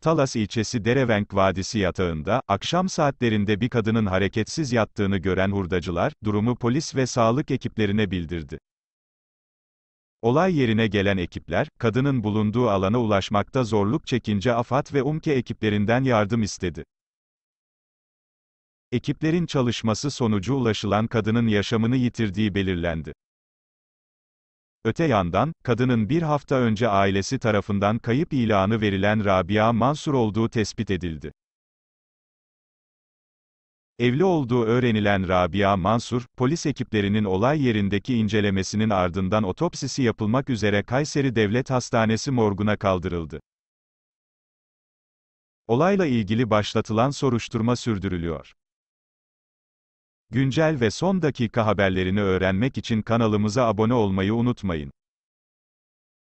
Talas ilçesi Derevenk Vadisi yatağında, akşam saatlerinde bir kadının hareketsiz yattığını gören hurdacılar, durumu polis ve sağlık ekiplerine bildirdi. Olay yerine gelen ekipler, kadının bulunduğu alana ulaşmakta zorluk çekince AFAD ve UMKE ekiplerinden yardım istedi. Ekiplerin çalışması sonucu ulaşılan kadının yaşamını yitirdiği belirlendi. Öte yandan, kadının bir hafta önce ailesi tarafından kayıp ilanı verilen Rabia Mansur olduğu tespit edildi. Evli olduğu öğrenilen Rabia Mansur, polis ekiplerinin olay yerindeki incelemesinin ardından otopsisi yapılmak üzere Kayseri Devlet Hastanesi morguna kaldırıldı. Olayla ilgili başlatılan soruşturma sürdürülüyor. Güncel ve son dakika haberlerini öğrenmek için kanalımıza abone olmayı unutmayın.